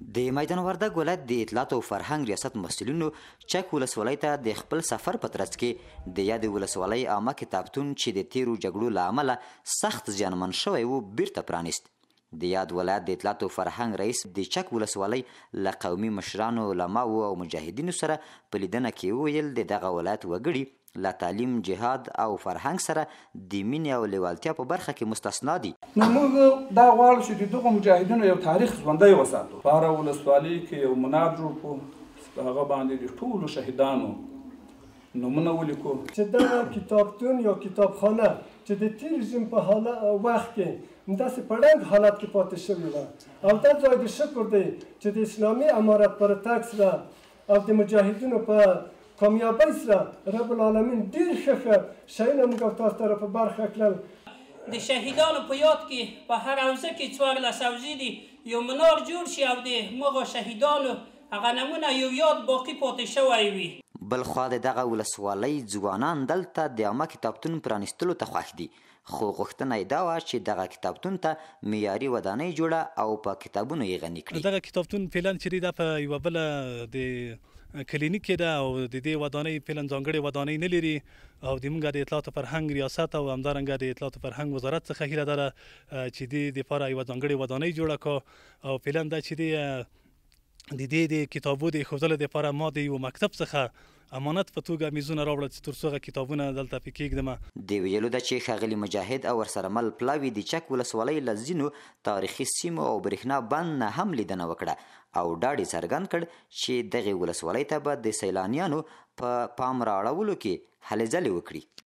د میدان وردګ ولایت د اطلاعات او فرهنګ ریاست مسولینو چک ولسوالۍ ته د خپل سفر په ترڅ کې د یاد ولسوالۍ عامه کتابتون چې د تیرو جګړو له امله سخت زیانمن شوی و بیرته پرانیست د یاد ولایت د اطلاعات او فرهنګ رئیس د چک ولسوالۍ له قومي مشرانو علماو او مجاهدینو سره په لیدنه کې وویل د دغه ولایت وګړي له تعلیم جهاد او فرهنګ سره د مینې او لیوالتیا په برخه کې مستثنا دي نو موږ دا غواړو چې د دغو مجاهدینو یو تاریخ ژوندی وساتو په هره ولسوالۍ کې یو منار جوړ کړو هغه باندې د ټولو شهیدانو نومونه ولیکو چې دا کتابتون یا کتابخانه چې د تیر رژیم په وخت کې همداسې په ړنګ حالت کې پاتې شوې وه او دا ځای د شکر دی چې د اسلامي امارت پر تګ سره او د مجاهدینو په کامیابۍ سره رب العالمین ډېر ښه ښه شیونه موږ او تاسو ته په برخه کړل د شهیدانو په یاد کې په هر حوزه کې څوارلس حوزې دي یو منار جوړ شي او د مغو شهیدانو هغه نمونه یو یاد باقي پاتې شوی وي بل خوا د دغه ولسوالۍ ځوانان دلته د عامه کتابتون پرانیستلو ته خوښ دي خو غوښتنه یې دا وه چې دغه کتابتون ته معیاري ودانۍ جوړه او په کتابونو یې غني کړي دغه کتابتون فعلا چې دی دا په یوه بله د کلینیک کې ده او د دې ودانۍ فعلا ځانګړې ودانۍ نه لري او د موږ د اطلاعات فرهنګ ریاست او همدارنګه د اطلاعات فرهنګ وزارت څخه هیله ده چې دې لپاره یوه ځانګړې ودانۍ جوړه کړو او فعلا دا چې دی د دې د کتابو د خوذل د لپاره ما د یو مکتب څخه امانت په توګه میزونه راوړل چې ترڅو کتابونه دلته پکېږدم دی ویلو د چې خغلی مجاهد او ورسره مل پلاوی د چک ولسوالۍ لزینو تاریخي سیمو او برېښنا بند نه هم لیدنه وکړه او داډي څرګند کړ چې دغه ولسوالۍ ته به د سیلانیانو په پا پام راړولو کې هلې ځلې وکړي